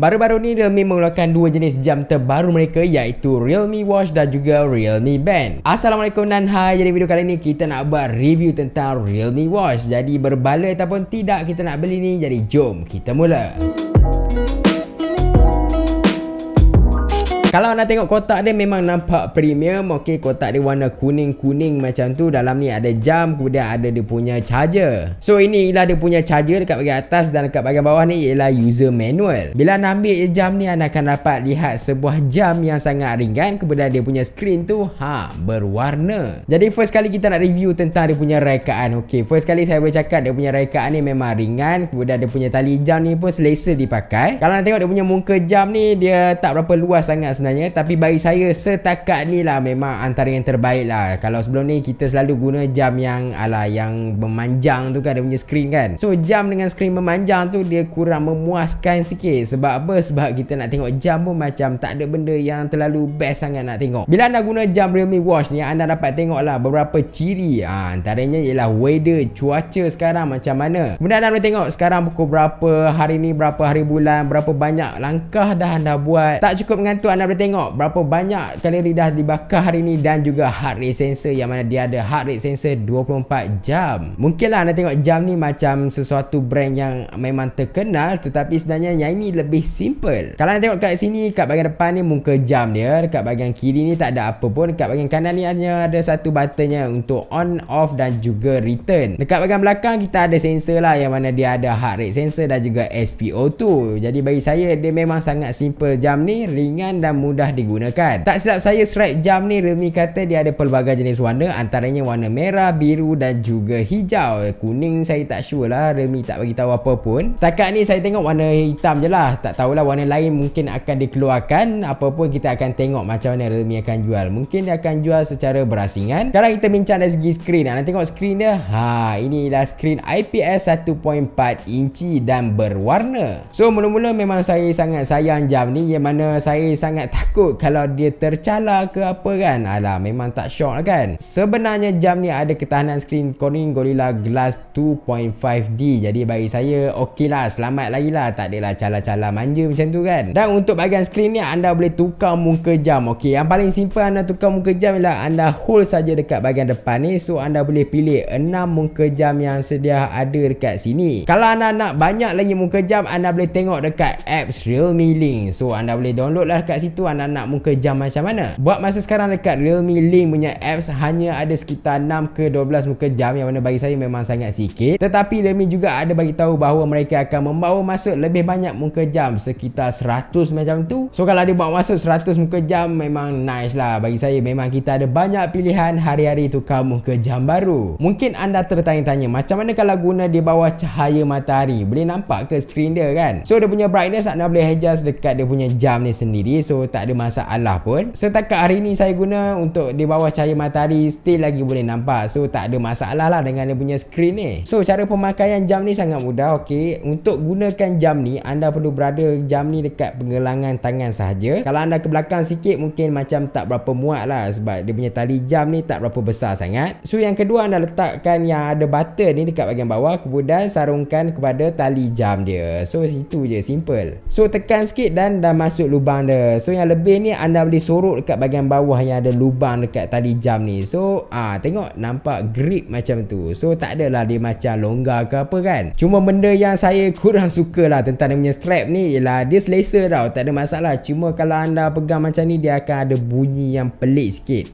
Baru-baru ni Realme mengeluarkan dua jenis jam terbaru mereka iaitu Realme Watch dan juga Realme Band. Assalamualaikum dan hai. Jadi video kali ni kita nak buat review tentang Realme Watch. Jadi berbaloi ataupun tidak kita nak beli ni. Jadi jom kita mula. Musik kalau anda tengok kotak dia memang nampak premium okey kotak dia warna kuning-kuning macam tu dalam ni ada jam kemudian ada dia punya charger so inilah dia punya charger dekat bahagian atas dan dekat bahagian bawah ni ialah user manual bila anda ambil jam ni anda akan dapat lihat sebuah jam yang sangat ringan kemudian dia punya screen tu ha berwarna jadi first kali kita nak review tentang dia punya rekaan okey first kali saya boleh cakap dia punya rekaan ni memang ringan kemudian dia punya tali jam ni pun selesa dipakai kalau anda tengok dia punya muka jam ni dia tak berapa luas sangat sebenarnya Tapi bagi saya setakat ni lah memang antara yang terbaik lah Kalau sebelum ni kita selalu guna jam yang ala yang memanjang tu kan Dia punya skrin kan So jam dengan skrin memanjang tu dia kurang memuaskan sikit Sebab apa? Sebab kita nak tengok jam pun macam tak ada benda yang terlalu best sangat nak tengok Bila anda guna jam Realme Watch ni anda dapat tengok lah beberapa ciri ha, Antaranya ialah weather, cuaca sekarang macam mana Kemudian anda boleh tengok sekarang pukul berapa hari ni, berapa hari bulan Berapa banyak langkah dah anda buat Tak cukup dengan tu anda boleh tengok berapa banyak kalori dah dibakar hari ni dan juga heart rate sensor yang mana dia ada heart rate sensor 24 jam. Mungkinlah anda tengok jam ni macam sesuatu brand yang memang terkenal tetapi sebenarnya yang ini lebih simple. Kalau anda tengok kat sini kat bahagian depan ni muka jam dia, kat bahagian kiri ni tak ada apa pun, dekat bahagian kanan ni hanya ada satu buttonnya untuk on off dan juga return. Dekat bahagian belakang kita ada sensor lah yang mana dia ada heart rate sensor dan juga SpO2. Jadi bagi saya dia memang sangat simple jam ni, ringan dan mudah digunakan. Tak silap saya strike jam ni Realme kata dia ada pelbagai jenis warna antaranya warna merah, biru dan juga hijau. Eh, kuning saya tak sure lah Realme tak bagi tahu apa pun. Setakat ni saya tengok warna hitam je lah. Tak tahulah warna lain mungkin akan dikeluarkan. Apa pun kita akan tengok macam mana Realme akan jual. Mungkin dia akan jual secara berasingan. Sekarang kita bincang dari segi skrin. Anda tengok skrin dia. Ha, ini ialah skrin IPS 1.4 inci dan berwarna. So mula-mula memang saya sangat sayang jam ni yang mana saya sangat takut kalau dia tercala ke apa kan alah memang tak shock lah kan sebenarnya jam ni ada ketahanan screen Corning Gorilla Glass 2.5D jadi bagi saya ok lah selamat lagi lah takde lah cala-cala manja macam tu kan dan untuk bahagian screen ni anda boleh tukar muka jam ok yang paling simple anda tukar muka jam ialah anda hold saja dekat bahagian depan ni so anda boleh pilih 6 muka jam yang sedia ada dekat sini kalau anda nak banyak lagi muka jam anda boleh tengok dekat apps realme link so anda boleh download lah dekat situ tu anda nak muka jam macam mana buat masa sekarang dekat realme link punya apps hanya ada sekitar 6 ke 12 muka jam yang mana bagi saya memang sangat sikit tetapi realme juga ada bagi tahu bahawa mereka akan membawa masuk lebih banyak muka jam sekitar 100 macam tu so kalau dia buat masuk 100 muka jam memang nice lah bagi saya memang kita ada banyak pilihan hari-hari tukar muka jam baru mungkin anda tertanya-tanya macam mana kalau guna di bawah cahaya matahari boleh nampak ke screen dia kan so dia punya brightness anda boleh adjust dekat dia punya jam ni sendiri so tak ada masalah pun setakat hari ni saya guna untuk di bawah cahaya matahari still lagi boleh nampak so tak ada masalah lah dengan dia punya screen ni so cara pemakaian jam ni sangat mudah ok untuk gunakan jam ni anda perlu berada jam ni dekat pengelangan tangan sahaja kalau anda ke belakang sikit mungkin macam tak berapa muat lah sebab dia punya tali jam ni tak berapa besar sangat so yang kedua anda letakkan yang ada button ni dekat bagian bawah kemudian sarungkan kepada tali jam dia so situ je simple so tekan sikit dan dah masuk lubang dia so setengah lebih ni anda boleh sorok dekat bahagian bawah yang ada lubang dekat tali jam ni so ah tengok nampak grip macam tu so tak adalah dia macam longgar ke apa kan cuma benda yang saya kurang suka lah tentang dia punya strap ni ialah dia selesa tau tak ada masalah cuma kalau anda pegang macam ni dia akan ada bunyi yang pelik sikit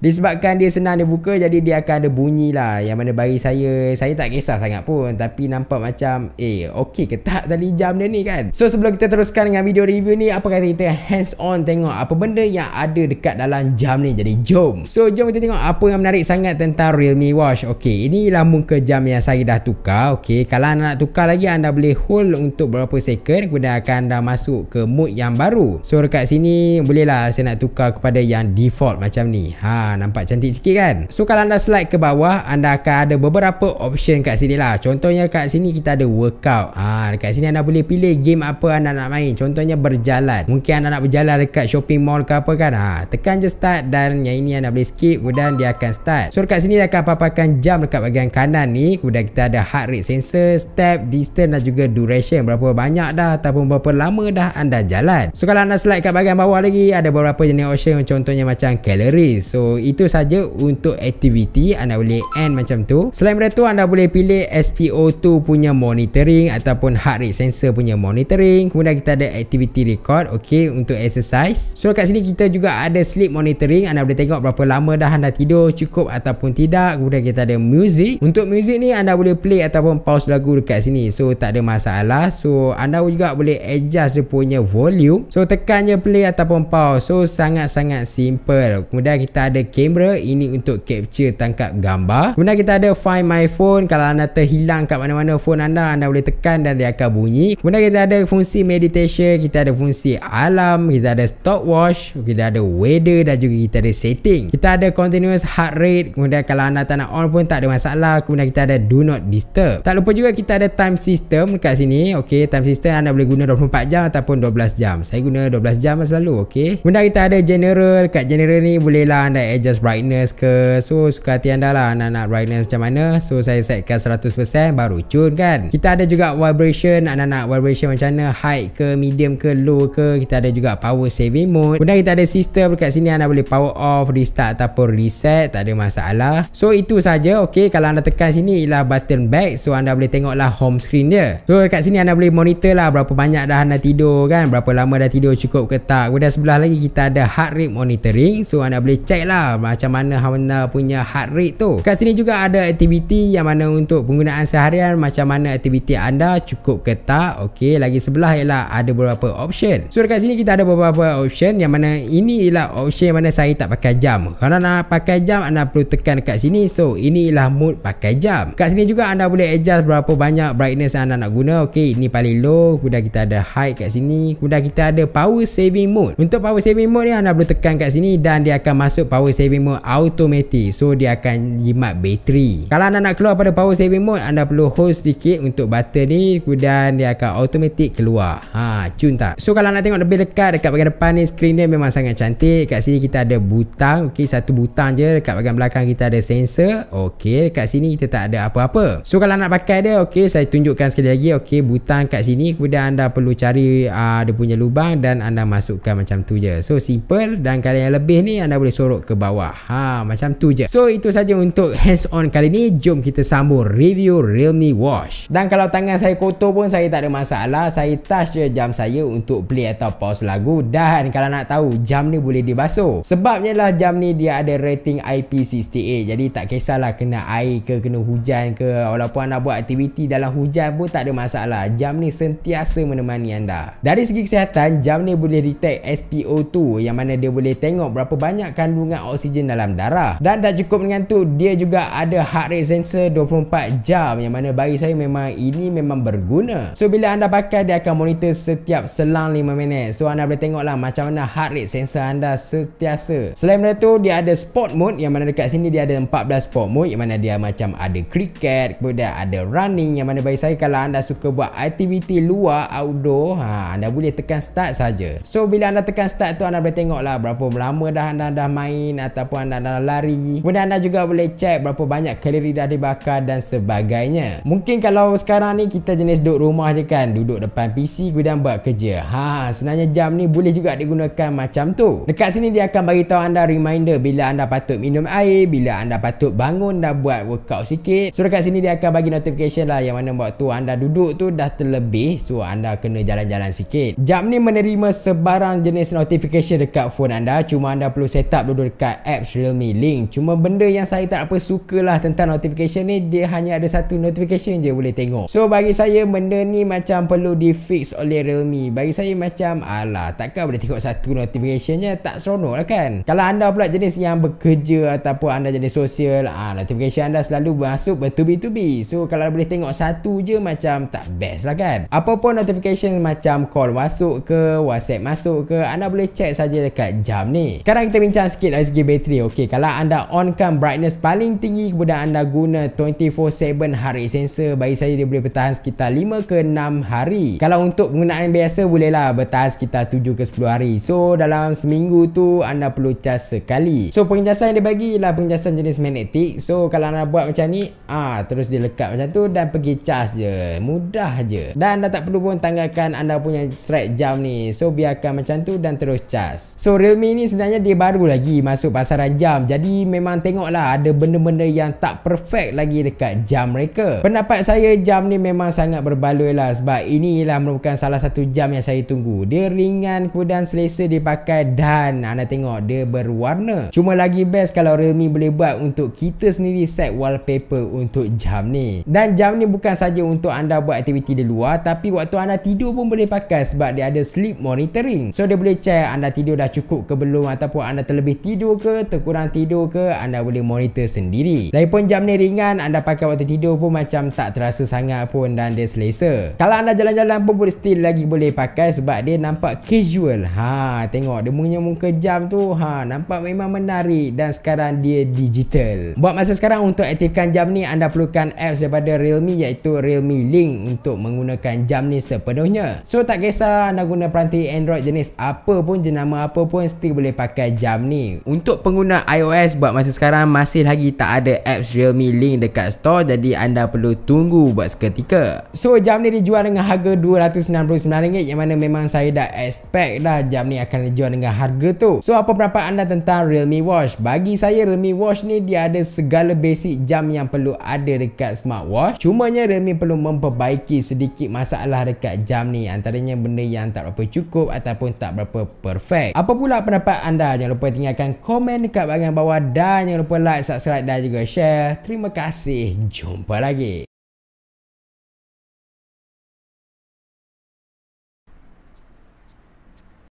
Disebabkan dia senang dia buka jadi dia akan ada bunyi lah Yang mana bagi saya, saya tak kisah sangat pun Tapi nampak macam, eh okey ke tak tadi jam dia ni kan So sebelum kita teruskan dengan video review ni Apa kata kita hands on tengok apa benda yang ada dekat dalam jam ni Jadi jom So jom kita tengok apa yang menarik sangat tentang Realme Watch Okey, inilah muka jam yang saya dah tukar Okey, kalau anda nak tukar lagi anda boleh hold untuk beberapa second Kemudian akan anda masuk ke mood yang baru So dekat sini bolehlah saya nak tukar kepada yang default macam ni Haa Ah, nampak cantik sikit kan So kalau anda slide ke bawah Anda akan ada beberapa option kat sini lah Contohnya kat sini kita ada workout ha, ah, kat sini anda boleh pilih game apa anda nak main Contohnya berjalan Mungkin anda nak berjalan dekat shopping mall ke apa kan ha, Tekan je start dan yang ini anda boleh skip Kemudian dia akan start So kat sini dia akan paparkan jam dekat bahagian kanan ni Kemudian kita ada heart rate sensor Step, distance dan juga duration Berapa banyak dah ataupun berapa lama dah anda jalan So kalau anda slide kat bahagian bawah lagi Ada beberapa jenis option contohnya macam calories So itu saja untuk aktiviti anda boleh end macam tu selain daripada tu anda boleh pilih SPO2 punya monitoring ataupun heart rate sensor punya monitoring kemudian kita ada activity record ok untuk exercise so kat sini kita juga ada sleep monitoring anda boleh tengok berapa lama dah anda tidur cukup ataupun tidak kemudian kita ada music untuk music ni anda boleh play ataupun pause lagu dekat sini so tak ada masalah so anda juga boleh adjust dia punya volume so tekan je play ataupun pause so sangat-sangat simple kemudian kita ada kamera ini untuk capture tangkap gambar kemudian kita ada find my phone kalau anda terhilang kat mana-mana phone anda anda boleh tekan dan dia akan bunyi kemudian kita ada fungsi meditation kita ada fungsi alam. kita ada stopwatch kita ada weather dan juga kita ada setting kita ada continuous heart rate kemudian kalau anda tak nak on pun tak ada masalah kemudian kita ada do not disturb tak lupa juga kita ada time system kat sini ok time system anda boleh guna 24 jam ataupun 12 jam saya guna 12 jam selalu ok kemudian kita ada general kat general ni bolehlah anda adjust brightness ke So suka hati anda lah Nak-nak brightness macam mana So saya setkan 100% Baru cun kan Kita ada juga vibration Nak-nak vibration macam mana High ke medium ke low ke Kita ada juga power saving mode Kemudian kita ada sistem dekat sini Anda boleh power off Restart ataupun reset Tak ada masalah So itu saja. Okay kalau anda tekan sini Ialah button back So anda boleh tengoklah home screen dia So dekat sini anda boleh monitor lah Berapa banyak dah anda tidur kan Berapa lama dah tidur cukup ke tak Kemudian sebelah lagi kita ada heart rate monitoring So anda boleh check lah macam mana Honda punya heart rate tu kat sini juga ada aktiviti yang mana untuk penggunaan seharian macam mana aktiviti anda cukup ke tak okay, lagi sebelah ialah ada beberapa option so dekat sini kita ada beberapa option yang mana ini ialah option yang mana saya tak pakai jam kalau nak pakai jam anda perlu tekan kat sini so ini ialah mood pakai jam kat sini juga anda boleh adjust berapa banyak brightness yang anda nak guna Okey, ini paling low kemudian kita ada high kat sini kemudian kita ada power saving mode untuk power saving mode ni anda perlu tekan kat sini dan dia akan masuk power power saving mode automatic so dia akan jimat bateri kalau anda nak keluar pada power saving mode anda perlu hold sedikit untuk button ni kemudian dia akan automatic keluar ha cun tak so kalau nak tengok lebih dekat dekat bagian depan ni screen dia memang sangat cantik kat sini kita ada butang okey satu butang je dekat bagian belakang kita ada sensor okey dekat sini kita tak ada apa-apa so kalau nak pakai dia okey saya tunjukkan sekali lagi okey butang kat sini kemudian anda perlu cari uh, dia punya lubang dan anda masukkan macam tu je so simple dan kalau yang lebih ni anda boleh sorok ke bawah. Ha macam tu je. So itu saja untuk hands on kali ni. Jom kita sambung review Realme Watch. Dan kalau tangan saya kotor pun saya tak ada masalah. Saya touch je jam saya untuk play atau pause lagu dan kalau nak tahu jam ni boleh dibasuh. Sebabnya lah jam ni dia ada rating IP68. Jadi tak kisahlah kena air ke kena hujan ke walaupun anda buat aktiviti dalam hujan pun tak ada masalah. Jam ni sentiasa menemani anda. Dari segi kesihatan jam ni boleh detect SPO2 yang mana dia boleh tengok berapa banyak kandungan oksigen dalam darah dan tak cukup dengan tu dia juga ada heart rate sensor 24 jam yang mana bagi saya memang ini memang berguna so bila anda pakai dia akan monitor setiap selang 5 minit so anda boleh tengok lah macam mana heart rate sensor anda setiasa selain tu, dia ada sport mode yang mana dekat sini dia ada 14 sport mode yang mana dia macam ada cricket kemudian ada running yang mana bagi saya kalau anda suka buat aktiviti luar outdoor ha, anda boleh tekan start saja. so bila anda tekan start tu anda boleh tengok lah berapa lama dah anda dah main ataupun anda nak lari kemudian anda juga boleh check berapa banyak kalori dah dibakar dan sebagainya mungkin kalau sekarang ni kita jenis duduk rumah je kan duduk depan PC kemudian buat kerja ha sebenarnya jam ni boleh juga digunakan macam tu dekat sini dia akan bagi tahu anda reminder bila anda patut minum air bila anda patut bangun dan buat workout sikit so dekat sini dia akan bagi notification lah yang mana waktu anda duduk tu dah terlebih so anda kena jalan-jalan sikit jam ni menerima sebarang jenis notification dekat phone anda cuma anda perlu set up dulu dekat dekat apps Realme Link. Cuma benda yang saya tak apa suka lah tentang notification ni dia hanya ada satu notification je boleh tengok. So bagi saya benda ni macam perlu di fix oleh Realme. Bagi saya macam alah takkan boleh tengok satu notification tak seronok lah kan. Kalau anda pula jenis yang bekerja ataupun anda jenis sosial ah notification anda selalu masuk bertubi-tubi. So kalau boleh tengok satu je macam tak best lah kan. Apapun notification macam call masuk ke WhatsApp masuk ke anda boleh check saja dekat jam ni. Sekarang kita bincang sikit dari segi bateri okey kalau anda onkan brightness paling tinggi kemudian anda guna 24/7 hari sensor bagi saya dia boleh bertahan sekitar 5 ke 6 hari kalau untuk penggunaan biasa bolehlah bertahan sekitar 7 ke 10 hari so dalam seminggu tu anda perlu cas sekali so pengecasan yang dia bagi ialah pengecasan jenis magnetik so kalau anda buat macam ni ah terus dia lekat macam tu dan pergi cas je mudah je dan anda tak perlu pun tanggalkan anda punya strap jam ni so biarkan macam tu dan terus cas so realme ni sebenarnya dia baru lagi masuk masuk pasaran jam Jadi memang tengoklah ada benda-benda yang tak perfect lagi dekat jam mereka Pendapat saya jam ni memang sangat berbaloi lah Sebab inilah merupakan salah satu jam yang saya tunggu Dia ringan kemudian selesa dipakai dan anda tengok dia berwarna Cuma lagi best kalau Realme boleh buat untuk kita sendiri set wallpaper untuk jam ni Dan jam ni bukan saja untuk anda buat aktiviti di luar Tapi waktu anda tidur pun boleh pakai sebab dia ada sleep monitoring So dia boleh check anda tidur dah cukup ke belum Ataupun anda terlebih tidur ke terkurang tidur ke anda boleh monitor sendiri lagipun jam ni ringan anda pakai waktu tidur pun macam tak terasa sangat pun dan dia selesa kalau anda jalan-jalan pun boleh still lagi boleh pakai sebab dia nampak casual ha tengok dia punya muka jam tu ha nampak memang menarik dan sekarang dia digital buat masa sekarang untuk aktifkan jam ni anda perlukan apps daripada realme iaitu realme link untuk menggunakan jam ni sepenuhnya so tak kisah anda guna peranti android jenis apa pun jenama apa pun still boleh pakai jam ni untuk untuk pengguna iOS buat masa sekarang masih lagi tak ada apps Realme link dekat store jadi anda perlu tunggu buat seketika. So jam ni dijual dengan harga RM269 yang mana memang saya dah expect lah jam ni akan dijual dengan harga tu. So apa pendapat anda tentang Realme Watch? Bagi saya Realme Watch ni dia ada segala basic jam yang perlu ada dekat smartwatch. Cumanya Realme perlu memperbaiki sedikit masalah dekat jam ni antaranya benda yang tak berapa cukup ataupun tak berapa perfect. Apa pula pendapat anda? Jangan lupa tinggalkan komen komen dekat bahagian bawah dan jangan lupa like, subscribe dan juga share. Terima kasih. Jumpa lagi.